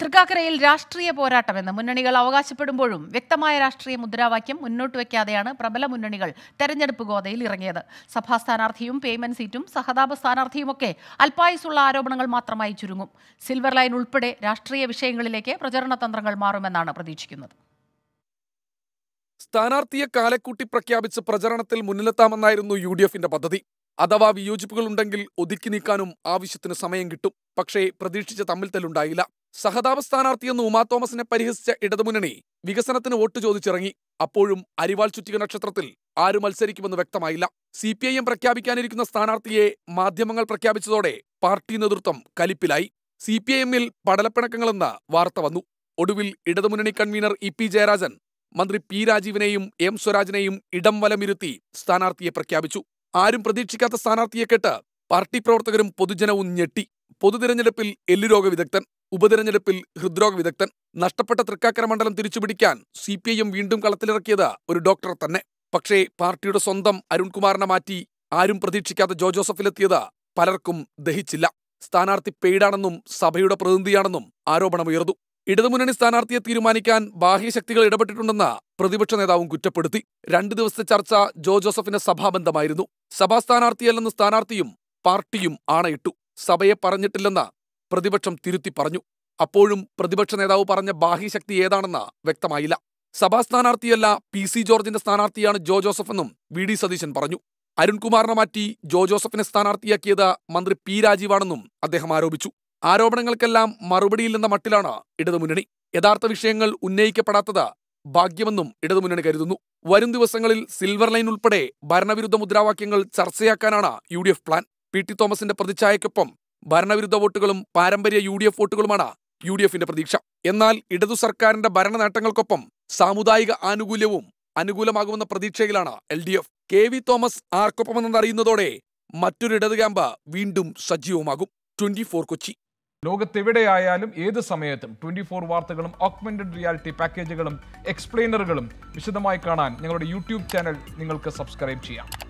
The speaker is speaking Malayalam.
തൃക്കാക്കരയിൽ രാഷ്ട്രീയ പോരാട്ടമെന്ന് മുന്നണികൾ അവകാശപ്പെടുമ്പോഴും വ്യക്തമായ രാഷ്ട്രീയ മുദ്രാവാക്യം മുന്നോട്ട് വയ്ക്കാതെയാണ് പ്രബല മുന്നണികൾ തെരഞ്ഞെടുപ്പ് ഗോതയിൽ ഇറങ്ങിയത് സഭാ സ്ഥാനാർത്ഥിയും പേയ്മെന്റ് സീറ്റും സഹതാപ സ്ഥാനാർത്ഥിയുമൊക്കെ അൽപ്പായുസുള്ള ആരോപണങ്ങൾ മാത്രമായി ചുരുങ്ങും സിൽവർ ലൈൻ ഉൾപ്പെടെ രാഷ്ട്രീയ വിഷയങ്ങളിലേക്ക് പ്രചരണ തന്ത്രങ്ങൾ മാറുമെന്നാണ് പ്രതീക്ഷിക്കുന്നത് സ്ഥാനാർത്ഥിയെ കാലക്കൂട്ടി പ്രഖ്യാപിച്ച് പ്രചരണത്തിൽ മുന്നിലെത്താമെന്നായിരുന്നു യു ഡി എഫിന്റെ പദ്ധതി അഥവാ വിയോജിപ്പുകളുണ്ടെങ്കിൽ ഒതുക്കി നീക്കാനും ആവശ്യത്തിന് സമയം കിട്ടും പക്ഷേ പ്രതീക്ഷിച്ച തമ്മിൽ തല്ലുണ്ടായില്ല സഹതാപ സ്ഥാനാർത്ഥിയെന്ന് ഉമാ തോമസിനെ പരിഹസിച്ച ഇടതുമുന്നണി വികസനത്തിന് വോട്ട് ചോദിച്ചിറങ്ങി അപ്പോഴും അരിവാൾ ചുറ്റിക നക്ഷത്രത്തിൽ ആര് മത്സരിക്കുമെന്ന് വ്യക്തമായില്ല സി പി ഐ എം പ്രഖ്യാപിക്കാനിരിക്കുന്ന സ്ഥാനാർത്ഥിയെ മാധ്യമങ്ങൾ പ്രഖ്യാപിച്ചതോടെ പാർട്ടി നേതൃത്വം കലിപ്പിലായി സി പി ഐ എമ്മിൽ പടലപ്പിണക്കങ്ങളെന്ന് വാർത്ത വന്നു ഒടുവിൽ ഇടതുമുന്നണി കൺവീനർ ഇ പി ജയരാജൻ മന്ത്രി പി രാജീവിനെയും എം സ്വരാജിനെയും ഇടം വലമിരുത്തി സ്ഥാനാർത്ഥിയെ പ്രഖ്യാപിച്ചു ആരും പ്രതീക്ഷിക്കാത്ത സ്ഥാനാർത്ഥിയെ കേട്ട് പാർട്ടി പ്രവർത്തകരും പൊതുജനവും ഞെട്ടി പൊതുതിരഞ്ഞെടുപ്പിൽ എല്ലുരോഗ വിദഗ്ധൻ ഉപതെരഞ്ഞെടുപ്പിൽ ഹൃദ്രോഗ വിദഗ്ധൻ നഷ്ടപ്പെട്ട തൃക്കാക്കര മണ്ഡലം തിരിച്ചുപിടിക്കാൻ സി പി ഐ എം വീണ്ടും കളത്തിലിറക്കിയത് ഒരു ഡോക്ടർ തന്നെ പക്ഷേ പാർട്ടിയുടെ സ്വന്തം അരുൺകുമാറിനെ മാറ്റി ആരും പ്രതീക്ഷിക്കാത്ത ജോ ജോസഫിലെത്തിയത് പലർക്കും ദഹിച്ചില്ല സ്ഥാനാർത്ഥി പെയ്ഡാണെന്നും സഭയുടെ പ്രതിനിധിയാണെന്നും ആരോപണമുയർന്നു ഇടതുമുന്നണി സ്ഥാനാർത്ഥിയെ തീരുമാനിക്കാൻ ബാഹ്യശക്തികൾ ഇടപെട്ടിട്ടുണ്ടെന്ന് പ്രതിപക്ഷ നേതാവും കുറ്റപ്പെടുത്തി രണ്ടു ദിവസത്തെ ചർച്ച ജോ ജോസഫിന്റെ സഭാബന്ധമായിരുന്നു സഭാ സ്ഥാനാർത്ഥിയല്ലെന്ന് സ്ഥാനാർത്ഥിയും പാർട്ടിയും ആണയിട്ടു സഭയെ പറഞ്ഞിട്ടില്ലെന്ന് പ്രതിപക്ഷം തിരുത്തി പറഞ്ഞു അപ്പോഴും പ്രതിപക്ഷ നേതാവ് പറഞ്ഞ ബാഹ്യശക്തി ഏതാണെന്ന് വ്യക്തമായില്ല സഭാ സ്ഥാനാർത്ഥിയല്ല പി സി ജോർജിന്റെ സ്ഥാനാർത്ഥിയാണ് ജോ ജോസഫ് എന്നും വി ഡി സതീശൻ പറഞ്ഞു അരുൺകുമാറിനെ മാറ്റി ജോ ജോസഫിനെ സ്ഥാനാർത്ഥിയാക്കിയത് മന്ത്രി പി രാജീവാണെന്നും അദ്ദേഹം ആരോപിച്ചു ആരോപണങ്ങൾക്കെല്ലാം മറുപടിയില്ലെന്ന മട്ടിലാണ് ഇടതുമുന്നണി യഥാർത്ഥ വിഷയങ്ങൾ ഉന്നയിക്കപ്പെടാത്തത് ഭാഗ്യമെന്നും ഇടതുമുന്നണി കരുതുന്നു വരും ദിവസങ്ങളിൽ സിൽവർ ലൈൻ ഉൾപ്പെടെ ഭരണവിരുദ്ധ മുദ്രാവാക്യങ്ങൾ ചർച്ചയാക്കാനാണ് യു പ്ലാൻ പി ടി തോമസിന്റെ പ്രതിച്ഛായക്കൊപ്പം ഭരണവിരുദ്ധ വോട്ടുകളും പാരമ്പര്യ യു ഡി എഫ് വോട്ടുകളുമാണ് യു ഡി എഫിന്റെ പ്രതീക്ഷ എന്നാൽ ഇടതു സർക്കാരിന്റെ ഭരണ നേട്ടങ്ങൾക്കൊപ്പം സാമുദായിക ആനുകൂല്യവും അനുകൂലമാകുമെന്ന പ്രതീക്ഷയിലാണ് L D F K V Thomas ആർക്കൊപ്പമെന്നറിയുന്നതോടെ മറ്റൊരു ഇടതു ക്യാമ്പ് വീണ്ടും സജീവമാകും ട്വന്റി ഫോർ കൊച്ചി ലോകത്തെവിടെയായാലും ഏത് സമയത്തും ട്വന്റി ഫോർ വാർത്തകളും ഓക്മെന്റഡ് റിയാലിറ്റി പാക്കേജുകളും എക്സ്പ്ലെയിനറുകളും വിശദമായി കാണാൻ ഞങ്ങളുടെ യൂട്യൂബ് ചാനൽ നിങ്ങൾക്ക് സബ്സ്ക്രൈബ് ചെയ്യാം